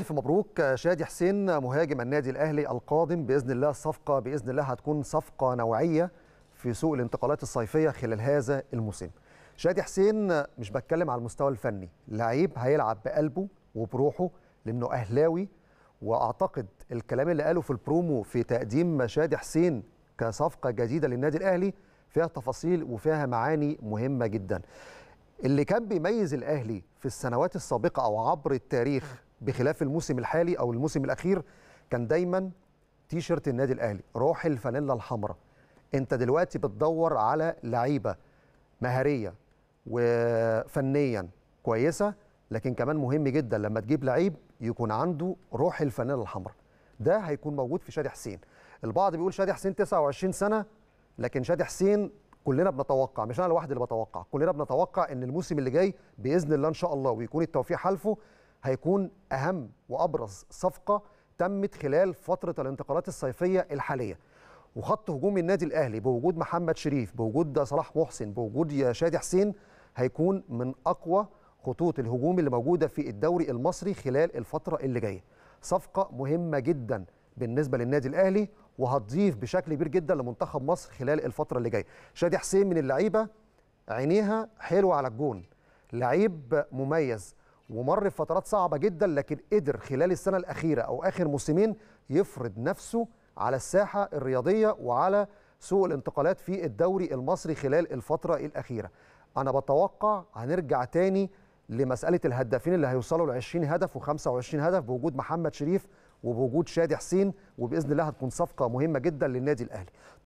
ألف مبروك شادي حسين مهاجم النادي الأهلي القادم بإذن الله الصفقة بإذن الله هتكون صفقة نوعية في سوق الانتقالات الصيفية خلال هذا الموسم شادي حسين مش بتكلم على المستوى الفني لعيب هيلعب بقلبه وبروحه لأنه أهلاوي وأعتقد الكلام اللي قاله في البرومو في تقديم شادي حسين كصفقة جديدة للنادي الأهلي فيها تفاصيل وفيها معاني مهمة جدا اللي كان بيميز الأهلي في السنوات السابقة أو عبر التاريخ بخلاف الموسم الحالي او الموسم الاخير كان دايما تي شيرت النادي الاهلي روح الفانيلا الحمراء انت دلوقتي بتدور على لعيبه مهاريه وفنيا كويسه لكن كمان مهم جدا لما تجيب لعيب يكون عنده روح الفانيلا الحمراء ده هيكون موجود في شادي حسين البعض بيقول شادي حسين 29 سنه لكن شادي حسين كلنا بنتوقع مش انا لوحدي اللي بتوقع كلنا بنتوقع ان الموسم اللي جاي باذن الله ان شاء الله ويكون التوفيق حلفه هيكون أهم وأبرز صفقة تمت خلال فترة الانتقالات الصيفية الحالية وخط هجوم النادي الأهلي بوجود محمد شريف بوجود صلاح محسن بوجود شادي حسين هيكون من أقوى خطوط الهجوم اللي موجودة في الدوري المصري خلال الفترة اللي جاية صفقة مهمة جدا بالنسبة للنادي الأهلي وهتضيف بشكل كبير جدا لمنتخب مصر خلال الفترة اللي جاية شادي حسين من اللعيبة عينيها حلوة على الجون لعيب مميز ومر بفترات صعبه جدا لكن قدر خلال السنه الاخيره او اخر موسمين يفرض نفسه على الساحه الرياضيه وعلى سوق الانتقالات في الدوري المصري خلال الفتره الاخيره. انا بتوقع هنرجع تاني لمساله الهدافين اللي هيوصلوا ل 20 هدف و25 هدف بوجود محمد شريف وبوجود شادي حسين وباذن الله هتكون صفقه مهمه جدا للنادي الاهلي.